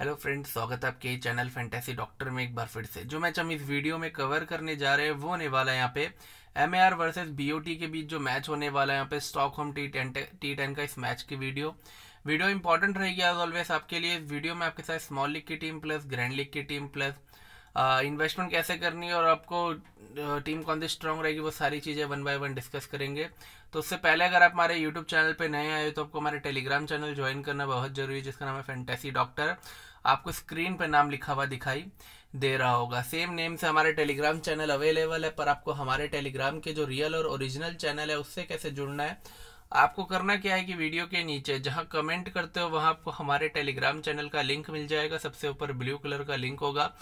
hello friend स्वागत है आपके चैनल फैंटेसी डॉक्टर में एक बार फिर से जो मैच हम इस वीडियो में कवर करने जा रहे हैं वो होने वाला है यहाँ पे M A R versus B O T के बीच जो मैच होने वाला है यहाँ पे Stockholm T ten T ten का इस मैच की वीडियो वीडियो इंपॉर्टेंट रहेगी एज ऑलवेज आपके लिए इस वीडियो में आपके साथ स्मॉल लीग की टीम प्लस ग्रैंड लीग की टीम प्लस इन्वेस्टमेंट कैसे करनी है और आपको टीम कौन सी स्ट्रांग रहेगी वो सारी चीज़ें वन बाय वन डिस्कस करेंगे तो उससे पहले अगर आप हमारे यूट्यूब चैनल पे नए आए तो आपको हमारे टेलीग्राम चैनल ज्वाइन करना बहुत जरूरी है जिसका नाम है फैंटेसी डॉक्टर आपको स्क्रीन पर नाम लिखा हुआ दिखाई दे रहा होगा सेम नेम से हमारे टेलीग्राम चैनल अवेलेबल है पर आपको हमारे टेलीग्राम के जो रियल और ओरिजिनल चैनल है उससे कैसे जुड़ना है आपको करना क्या है कि वीडियो के नीचे जहां कमेंट करते हो वहां आपको हमारे टेलीग्राम चैनल का लिंक मिल जाएगा सबसे ऊपर ब्लू कलर का लिंक होगा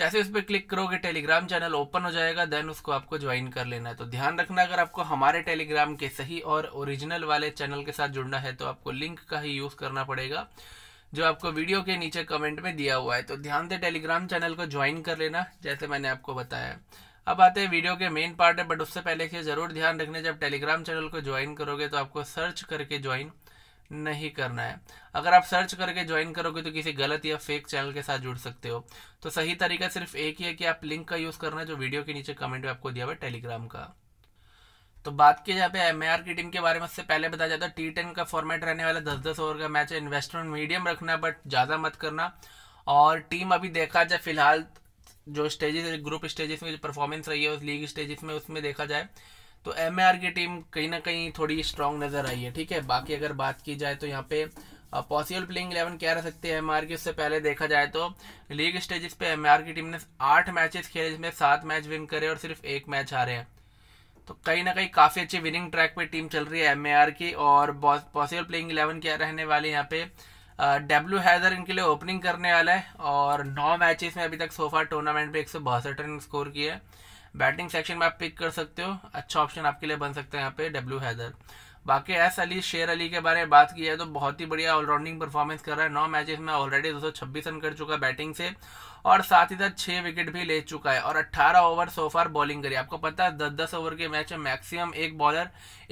जैसे उस पर क्लिक करोगे टेलीग्राम चैनल ओपन हो जाएगा देन उसको आपको ज्वाइन कर लेना है तो ध्यान रखना अगर आपको हमारे टेलीग्राम के सही और ओरिजिनल वाले चैनल के साथ जुड़ना है तो आपको लिंक का ही यूज़ करना पड़ेगा जो आपको वीडियो के नीचे कमेंट में दिया हुआ है तो ध्यान से टेलीग्राम चैनल को ज्वाइन कर लेना जैसे मैंने आपको बताया अब आते हैं वीडियो के मेन पार्ट है बट उससे पहले के ज़रूर ध्यान रखना जब टेलीग्राम चैनल को ज्वाइन करोगे तो आपको सर्च करके ज्वाइन नहीं करना है अगर आप सर्च करके ज्वाइन करोगे तो किसी गलत या फेक चैनल के साथ जुड़ सकते हो तो सही तरीका सिर्फ एक ही है कि आप लिंक का यूज़ करना जो वीडियो के नीचे कमेंट में आपको दिया हुआ टेलीग्राम का तो बात की जाए एम एम की टीम के बारे में उससे पहले बताया जाता है टी टेन का फॉर्मेट रहने वाला दस दस ओवर का मैच है इन्वेस्टमेंट मीडियम रखना बट ज़्यादा मत करना और टीम अभी देखा जाए फिलहाल जो स्टेजेस ग्रुप स्टेजेस में जो परफॉर्मेंस रही है उस लीग स्टेजेस में उसमें देखा जाए तो एम की टीम कहीं ना कहीं थोड़ी स्ट्रांग नज़र आई है ठीक है बाकी अगर बात की जाए तो यहाँ पे पॉसिबल प्लेइंग इलेवन क्या रह सकते हैं एम की उससे पहले देखा जाए तो लीग स्टेजेस पे एम की टीम ने आठ मैचेस खेले जिसमें सात मैच विन करे और सिर्फ एक मैच हारे हैं तो कहीं ना कहीं काफ़ी अच्छी विनिंग ट्रैक पे टीम चल रही है एम की और पॉसिबल प्लेइंग इलेवन क्या रहने वाले यहाँ पे डब्ल्यू हैदर इनके लिए ओपनिंग करने वाला है और नौ मैचेस में अभी तक सोफा टूर्नामेंट पे एक सौ बासठ रन स्कोर है बैटिंग सेक्शन में आप पिक कर सकते हो अच्छा ऑप्शन आपके लिए बन सकता है यहाँ पे डब्ल्यू हैदर बाकी एस अली शेर अली के बारे में बात की जाए तो बहुत ही बढ़िया ऑलराउंडिंग परफॉर्मेंस कर रहा है नौ मैचेस में ऑलरेडी 226 रन कर चुका है बैटिंग से और साथ ही साथ छह विकेट भी ले चुका है और 18 ओवर सोफार बॉलिंग करी आपको पता है दस दस ओवर के मैच में मैक्सिमम एक बॉलर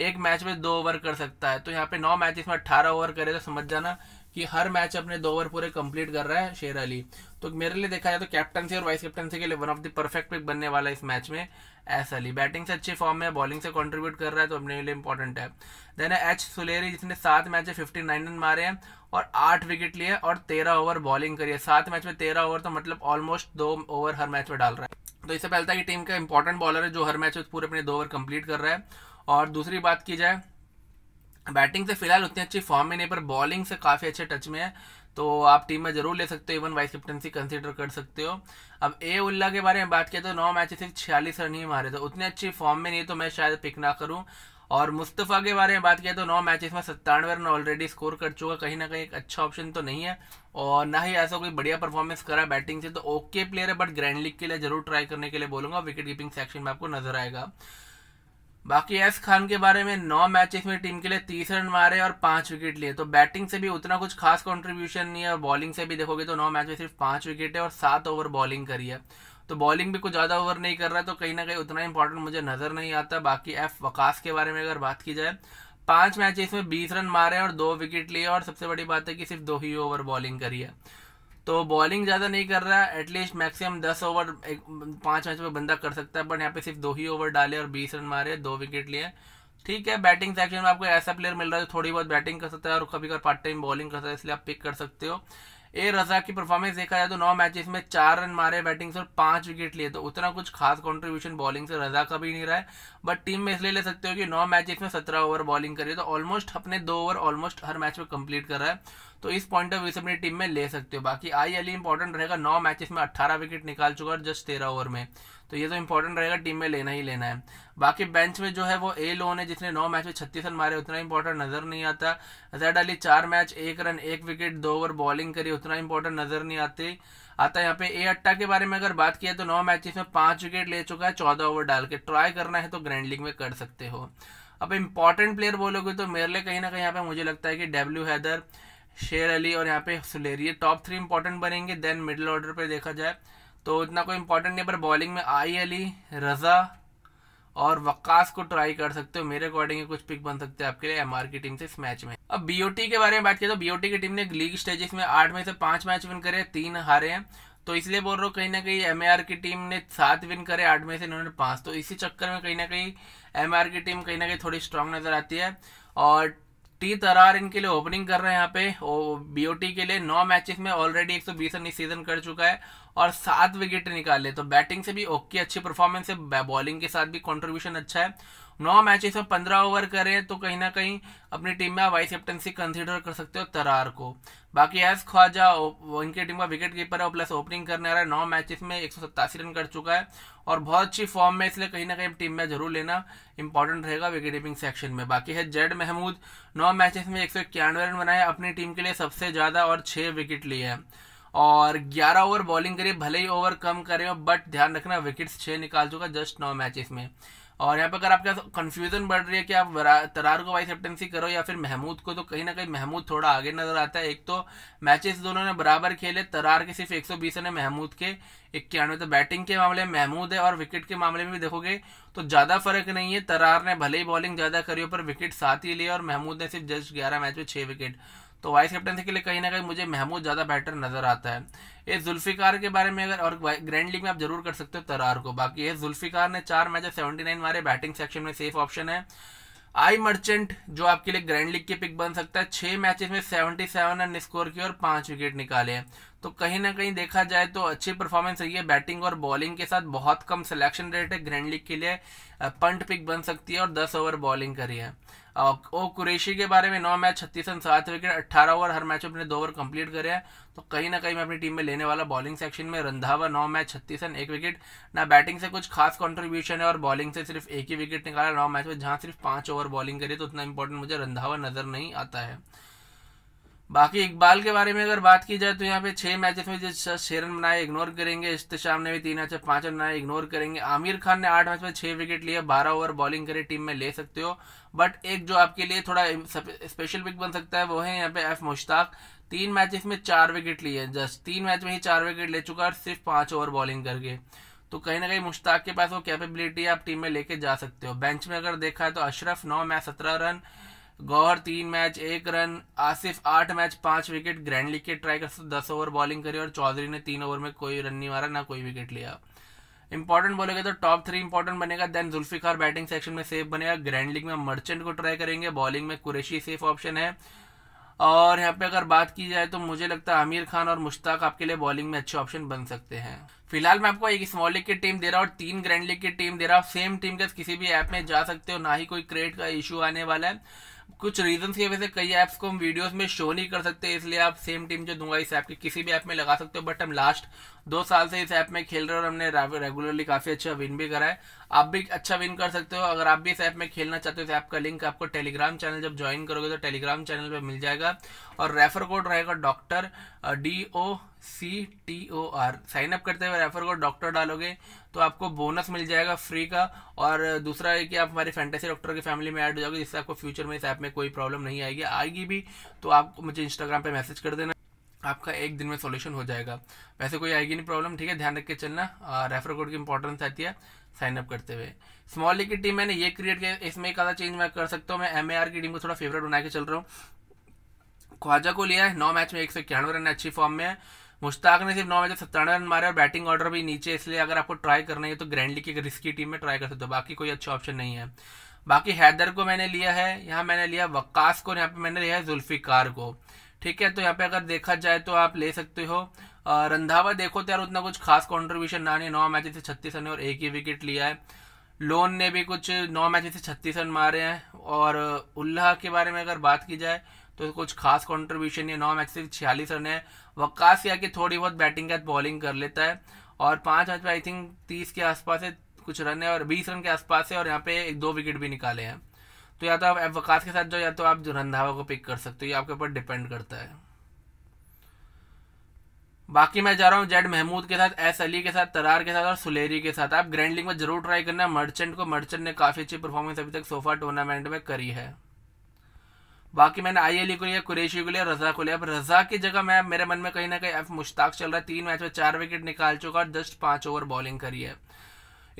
एक मैच में दो ओवर कर सकता है तो यहाँ पे नौ मैचेस में अट्ठारह ओवर करे तो समझ जाना कि हर मैच अपने दो ओवर पूरे कंप्लीट कर रहा है शेर अली तो मेरे लिए देखा जाए तो कैप्टनसी और वाइस कैप्टनसी के लिए one of the perfect pick बनने वाला इस मैच में एस अली बैटिंग से अच्छी फॉर्म में बॉलिंग से कंट्रीब्यूट कर रहा है तो अपने लिए इंपॉर्टेंट है देन है एच सुलेरी जिसने सात मैच फिफ्टी नाइन रन मारे हैं और आठ विकेट लिए और तेरह ओवर बॉलिंग करी है सात मैच में तेरह ओवर तो मतलब ऑलमोस्ट दो ओवर हर मैच में डाल रहा है तो इससे पहले था कि टीम का इंपॉर्टेंट बॉलर है जो हर मैच में पूरे अपने दो ओवर कंप्लीट कर रहा है और दूसरी बात की जाए बैटिंग से फिलहाल उतनी अच्छी फॉर्म में नहीं पर बॉलिंग से काफ़ी अच्छे टच में है तो आप टीम में जरूर ले सकते हो इवन वाइस कैप्टनसी कंसीडर कर सकते हो अब ए उल्ला के बारे में बात किया तो नौ मैच सिर्फ छियालीस रन ही मारे तो उतनी अच्छी फॉर्म में नहीं तो मैं शायद पिक ना करूँ और मुस्तफ़ा के बारे में बात किया तो नौ मैचेस में सत्तानवे रन ऑलरेडी स्कोर कर चुका कहीं ना कहीं एक अच्छा ऑप्शन तो नहीं है और ना ही ऐसा कोई बढ़िया परफॉर्मेंस करा बैटिंग से तो ओके प्लेयर है बट ग्रैंड लीग के लिए जरूर ट्राई करने के लिए बोलूंगा विकेट कीपिंग सेक्शन में आपको नजर आएगा बाकी एस खान के बारे में नौ मैचेस में टीम के लिए तीस रन मारे और पांच विकेट लिए तो बैटिंग से भी उतना कुछ खास कंट्रीब्यूशन नहीं है और बॉलिंग से भी देखोगे तो नौ मैच में सिर्फ पांच विकेट है और सात ओवर बॉलिंग करी है तो बॉलिंग भी कुछ ज़्यादा ओवर नहीं कर रहा तो कहीं ना कहीं उतना इंपॉर्टेंट मुझे नज़र नहीं आता बाकी एफ वकास के बारे में अगर बात की जाए पांच मैचेस में बीस रन मारे और दो विकेट लिए और सबसे बड़ी बात है कि सिर्फ दो ही ओवर बॉलिंग करी है तो बॉलिंग ज़्यादा नहीं कर रहा है एटलीस्ट मैक्सिमम दस ओवर एक पांच मैच में बंदा कर सकता है बट यहाँ पे सिर्फ दो ही ओवर डाले और बीस रन मारे दो विकेट लिए ठीक है बैटिंग सेक्शन में आपको ऐसा प्लेयर मिल रहा है जो थोड़ी बहुत बैटिंग कर सकता है और कभी कभी पार्ट टाइम बॉलिंग कर सकता है इसलिए आप पिक कर सकते हो ए रजा की परफॉर्मेंस देखा जाए तो नौ मैचेस में चार रन मारे बैटिंग से और पांच विकेट लिए तो उतना कुछ खास कंट्रीब्यूशन बॉलिंग से रजा का भी नहीं रहा है बट टीम में इसलिए ले सकते हो कि नौ मैचेस में सत्रह ओवर बॉलिंग करिए तो ऑलमोस्ट अपने दो ओवर ऑलमोस्ट हर मैच में कंप्लीट कर रहा है तो इस पॉइंट ऑफ व्यू से अपनी टीम में ले सकते हो बाकी आई अली इंपॉर्टेंट रहेगा नौ मैचेस में अट्ठारह विकेट निकाल चुका है जस्ट तेरह ओवर में तो ये तो इंपॉर्टेंट रहेगा टीम में लेना ही लेना है बाकी बेंच में जो है वो ए लोन है जिसने नौ मैच में छत्तीस रन मारे उतना इंपॉर्टेंट नजर नहीं आता जैड अली चार मैच एक रन एक विकेट दो ओवर बॉलिंग करी उतना इंपॉर्टेंट नजर नहीं आते आता यहाँ पे ए अट्टा के बारे में अगर बात किया तो नौ मैचेस में पांच विकेट ले चुका है चौदह ओवर डाल के ट्राई करना है तो ग्रैंड लीग में कर सकते हो अब इंपॉर्टेंट प्लेयर बोलोगे तो मेरे लिए कहीं ना कहीं यहाँ पे मुझे लगता है कि डब्ल्यू हैदर शेर अली और यहाँ पे सुलेर ये टॉप थ्री इंपॉर्टेंट बनेंगे देन मिडिल ऑर्डर पे देखा जाए तो इतना कोई इंपॉर्टेंट नहीं पर बॉलिंग में आई अली रज़ा और वक्स को ट्राई कर सकते हो मेरे अकॉर्डिंग कुछ पिक बन सकते हैं आपके लिए एमआर की टीम से इस मैच में अब बीओटी के बारे में बात तो की तो बीओटी की टीम ने लीग स्टेजेस में आठ में से पांच मैच विन करे तीन हारे हैं तो इसलिए बोल रहा हूँ कहीं ना कहीं एम की टीम ने सात विन करे आठ में से इन्होंने पांच तो इसी चक्कर में कहीं ना कहीं एम की टीम कहीं ना कहीं थोड़ी स्ट्रांग नजर आती है और टी तरार इनके लिए ओपनिंग कर रहे हैं यहाँ पे बीओटी के लिए नौ मैचेस में ऑलरेडी 120 रन इस सीजन कर चुका है और सात विकेट निकाले तो बैटिंग से भी ओके अच्छी परफॉर्मेंस है बॉलिंग के साथ भी कंट्रीब्यूशन अच्छा है नौ मैचेस में पंद्रह ओवर करें तो कहीं ना कहीं अपनी टीम में वाइस कैप्टनसी कंसिडर कर सकते हो तरार को बाकी एस ख्वाजा इनकी टीम का विकेट कीपर है प्लस ओपनिंग करने आ रहा है नौ मैचेस में एक रन कर चुका है और बहुत अच्छी फॉर्म में इसलिए कहीं ना कहीं टीम में जरूर लेना इंपॉर्टेंट रहेगा विकेट कीपिंग सेक्शन में बाकी है जेड महमूद नौ मैचेस में एक रन बनाए अपनी टीम के लिए सबसे ज़्यादा और छः विकेट लिए हैं और 11 ओवर बॉलिंग करिए भले ही ओवर कम करे बट ध्यान रखना विकेट्स छः निकाल चुका जस्ट नौ मैचेस में और यहाँ पर अगर आपका कन्फ्यूजन बढ़ रही है कि आप तरार को वाइस कैप्टनसी करो या फिर महमूद को तो कहीं ना कहीं महमूद थोड़ा आगे नजर आता है एक तो मैचेस दोनों ने बराबर खेले तरार के सिर्फ 120 रन है महमूद के इक्यानवे तो बैटिंग के मामले में महमूद है और विकेट के मामले में भी देखोगे तो ज़्यादा फर्क नहीं है तरार ने भले ही बॉलिंग ज़्यादा करी हो पर विकेट साथ ही लिए और महमूद ने सिर्फ जस्ट ग्यारह मैच में छह विकेट तो वाइस कैप्टनसी के लिए कहीं ना कहीं मुझे महमूद ज़्यादा बेटर नज़र आता है ये जुल्फ़िकार के बारे में अगर और ग्रैंड लीग में आप जरूर कर सकते हो तरार को बाकी ये जुल्फ़िकार ने चार मैच सेवेंटी नाइन मारे बैटिंग सेक्शन में सेफ ऑप्शन है आई मर्चेंट जो आपके लिए ग्रैंड लीग के पिक बन सकता है छः मैचेस में सेवेंटी सेवन रन स्कोर किए और पांच विकेट निकाले हैं तो कहीं ना कहीं देखा जाए तो अच्छी परफॉर्मेंस रही है बैटिंग और बॉलिंग के साथ बहुत कम सिलेक्शन रेट है ग्रैंड लीग के लिए पंट पिक बन सकती है और दस ओवर बॉलिंग करी है ओ कुरेशी के बारे में नौ मैच छत्तीस रन सात विकेट अट्ठारह ओवर हर मैच में अपने दो ओवर कंप्लीट करे हैं तो कहीं ना कहीं मैं अपनी टीम में लेने वाला बॉलिंग सेक्शन में रंधावा नौ मैच छत्तीस रन एक विकेट ना बैटिंग से कुछ खास कंट्रीब्यूशन है और बॉलिंग से सिर्फ एक ही विकेट निकाला नौ मैच में जहां सिर्फ पांच ओवर बॉलिंग करिए तो उतना इंपॉर्टेंट मुझे रंधावा नजर नहीं आता है बाकी इकबाल के बारे में अगर बात की जाए तो यहाँ पे छह मैचेस में जिस छह रन बनाए इग्नोर करेंगे इस्तेशाम ने भी तीन मैच पांच रन बनाए इग्नोर करेंगे आमिर खान ने आठ मैच में छह विकेट लिए बारह ओवर बॉलिंग करे टीम में ले सकते हो बट एक जो आपके लिए थोड़ा स्पेशल पिक बन सकता है वो है यहाँ पे एफ मुश्ताक तीन मैचेस में चार विकेट लिए जस्ट तीन मैच में ही चार विकेट ले चुका है सिर्फ पांच ओवर बॉलिंग करके तो कहीं ना कहीं मुश्ताक के पास वो कैपेबिलिटी आप टीम में लेके जा सकते हो बेंच में अगर देखा है तो अशरफ नौ मैच सत्रह रन गौर तीन मैच एक रन आसिफ आठ मैच पांच विकेट ग्रैंड लीग के ट्राई कर दस ओवर बॉलिंग करी और चौधरी ने तीन ओवर में कोई रन नहीं मारा ना कोई विकेट लिया इंपॉर्टेंट बोलेगा तो टॉप थ्री इंपॉर्टेंट बनेगा देन जुल्फिकार बैटिंग सेक्शन में सेफ बनेगा ग्रैंड लीग में मर्चेंट को ट्राई करेंगे बॉलिंग में कुरेशी सेफ ऑप्शन है और यहाँ पे अगर बात की जाए तो मुझे लगता है आमिर खान और मुश्ताक आपके लिए बॉलिंग में अच्छे ऑप्शन बन सकते हैं फिलहाल मैं आपको एक स्मॉल लीग की टीम दे रहा हूँ और तीन ग्रैंड लीग की टीम दे रहा हूँ सेम टीम के किसी भी ऐप में जा सकते हो ना ही कोई क्रेडिट का इशू आने वाला है कुछ रीजन की वजह से कई ऐप्स को हम वीडियोस में शो नहीं कर सकते इसलिए आप सेम टीम जो दूंगा इस ऐप की किसी भी ऐप में लगा सकते हो बट हम लास्ट दो साल से इस ऐप में खेल रहे हो और हमने रेगुलरली काफ़ी अच्छा विन भी करा है आप भी अच्छा विन कर सकते हो अगर आप भी इस ऐप में खेलना चाहते हो तो ऐप का लिंक आपको टेलीग्राम चैनल जब ज्वाइन करोगे तो टेलीग्राम चैनल पर मिल जाएगा और रेफर कोड रहेगा doctor D O C T O R sign up करते हुए रेफर कोड डॉक्टर डालोगे तो आपको बोनस मिल जाएगा फ्री का और दूसरा है कि आप हमारे फैंटेसी डॉक्टर की फैमिली में ऐड हो जाओगे जिससे आपको फ्यूचर में इस ऐप में कोई प्रॉब्लम नहीं आएगी आएगी भी तो आप मुझे इंस्टाग्राम पर मैसेज कर देना आपका एक दिन में सॉल्यूशन हो जाएगा वैसे कोई आएगी नहीं प्रॉब्लम ठीक है ध्यान रख के चलना रेफर कोड की इंपॉर्टेंस आती है साइन अप करते हुए स्मॉल लीग की टीम मैंने ये क्रिएट किया इसमें एक आधा चेंज मैं कर सकता हूँ मैं एम की टीम को थोड़ा फेवरेट बना के चल रहा हूँ ख्वाजा को लिया है नौ मैच में एक सौ इक्यानवे रन अच्छी फॉर्म में है मुश्ताक ने सिर्फ नौ मैच सत्तानवे रन मारे और बैटिंग ऑर्डर भी नीचे इसलिए अगर आपको ट्राई करना है तो ग्रैंडली की रिस्की टीम में ट्राई कर सकते हो बाकी कोई अच्छा ऑप्शन नहीं है बाकी हैदर को मैंने लिया है यहाँ मैंने लिया वक्कास को यहाँ पे मैंने लिया है जुल्फिकार को ठीक है तो यहाँ पे अगर देखा जाए तो आप ले सकते हो रंधावा देखो तो यार उतना कुछ खास कॉन्ट्रीब्यूशन ना नहीं नौ मैच से छत्तीस रन और एक ही विकेट लिया है लोन ने भी कुछ नौ मैच से छत्तीस रन मारे हैं और उल्लाह के बारे में अगर बात की जाए तो कुछ खास कंट्रीब्यूशन है नौ मैक्सिस छियालीस रन है वक्कास या कि थोड़ी बहुत बैटिंग के बाद बॉलिंग कर लेता है और पाँच मैच में आई थिंक तीस के आसपास है कुछ रन है और बीस रन के आसपास है और यहाँ पे एक दो विकेट भी निकाले हैं तो या तो आप वकास के साथ जाओ या तो आप रंधावा को पिक कर सकते हो ये आपके ऊपर डिपेंड करता है बाकी मैं जा रहा हूँ जेड महमूद के साथ एस अली के साथ तरार के साथ और सुलेरी के साथ आप ग्रैंड लीग में जरूर ट्राई करना मर्चेंट को मर्चेंट ने काफ़ी अच्छी परफॉर्मेंस अभी तक सोफा टूर्नामेंट में करी है बाकी मैंने आई अली e को लिया कुरेशी को लिया रजा को लिया अब रजा की जगह मैं मेरे मन में कहीं ना कहीं एफ मुश्ताक चल रहा है तीन मैच में चार विकेट निकाल चुका और जस्ट पांच ओवर बॉलिंग करी है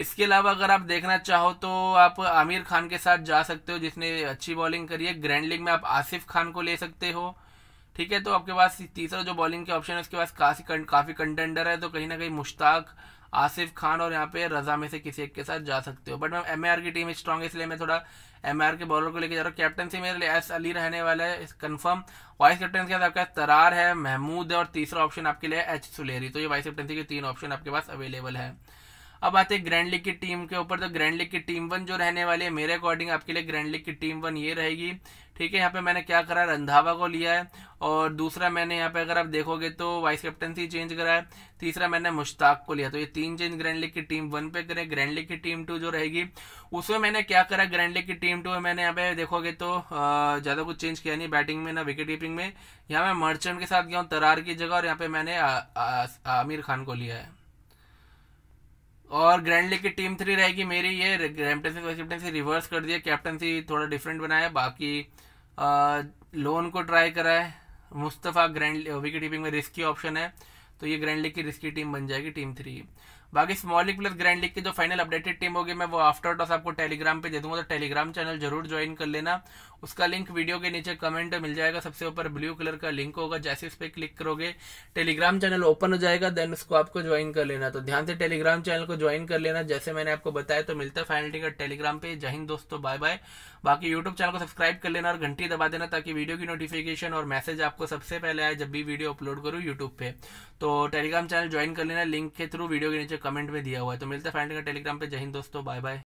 इसके अलावा अगर आप देखना चाहो तो आप आमिर खान के साथ जा सकते हो जिसने अच्छी बॉलिंग करी है ग्रैंड लीग में आप आसिफ खान को ले सकते हो ठीक है तो आपके पास तीसरा जो बॉलिंग के ऑप्शन है उसके पास काफ़ी काफ़ी कंटेंडर है तो कहीं ना कहीं मुश्ताक आसिफ खान और यहाँ पे रजा में से किसी एक के साथ जा सकते हो बट मैम एम की टीम स्ट्रांग है इसलिए मैं थोड़ा एम के बॉलर को लेकर जा रहा हूँ कैप्टनसी मेरे लिए एस अली रहने वाला है कन्फर्म वाइस कैप्टन के साथ आपका तरार है महमूद है और तीसरा ऑप्शन आपके लिए एच सुलेरी तो ये वाइस कैप्टनसी के तीन ऑप्शन आपके पास अवेलेबल है अब आते हैं ग्रैंड लीग की टीम के ऊपर तो ग्रैंड लीग की टीम वन जो रहने वाली है मेरे अकॉर्डिंग आपके लिए ग्रैंड लीग की टीम वन ये रहेगी ठीक है यहाँ पे मैंने क्या करा रंधावा को लिया है और दूसरा मैंने यहाँ पे अगर आप देखोगे तो वाइस कैप्टनसी चेंज करा है तीसरा मैंने मुश्ताक को लिया तो ये तीन चेंज ग्रैंड लीग की टीम वन पे करे ग्रैंड लीग की टीम टू जो रहेगी उसमें मैंने क्या करा ग्रैंड लीग की टीम टू में मैंने यहाँ पे देखोगे तो ज़्यादा कुछ चेंज किया नहीं बैटिंग में ना विकेट कीपिंग में यहाँ मैं मर्चेंट के साथ गया हूँ तरार की जगह और यहाँ पे मैंने आमिर खान को लिया है और ग्रैंड लीग की टीम थ्री रहेगी मेरी ये कैप्टनसी से कैप्टनसी रिवर्स कर दिया कैप्टनसी थोड़ा डिफरेंट बनाया बाकी आ, लोन को ट्राई कराए मुस्तफ़ा ग्रैंड विकेट कीपिंग में रिस्की ऑप्शन है तो ये ग्रैंड लीग की रिस्की टीम बन जाएगी टीम थ्री बाकी small league plus grand league की जो फाइनल अपडेटेड टीम होगी मैं वो आफ्टर टॉस आपको टेलीग्राम पे दे दूंगा तो टेलीग्राम चैनल जरूर ज्वाइन कर लेना उसका लिंक वीडियो के नीचे कमेंट मिल जाएगा सबसे ऊपर ब्लू कलर का लिंक होगा जैसे इस पर क्लिक करोगे टेलीग्राम चैनल ओपन हो जाएगा देन उसको आपको ज्वाइन कर लेना तो ध्यान से टेलीग्राम चैनल को ज्वाइन कर लेना जैसे मैंने आपको बताया तो मिलता है फाइनल टिकट टेलीग्राम पे जहिंद दोस्तों बाय बाय बाकी यूट्यूब चैनल को सब्सक्राइब कर लेना और घंटी दबा देना ताकि वीडियो की नोटिफिकेशन और मैसेज आपको सबसे पहले आए जब भी वीडियो अपलोड करूँ यूट्यूब पे तो टेलीग्राम चैनल ज्वाइन कर लेना लिंक के थ्रू वीडियो के नीचे कमेंट में दिया हुआ है तो मिलता है फाइनल टिकट टेलीग्राम पे जहिंद दोस्तों बाय बाय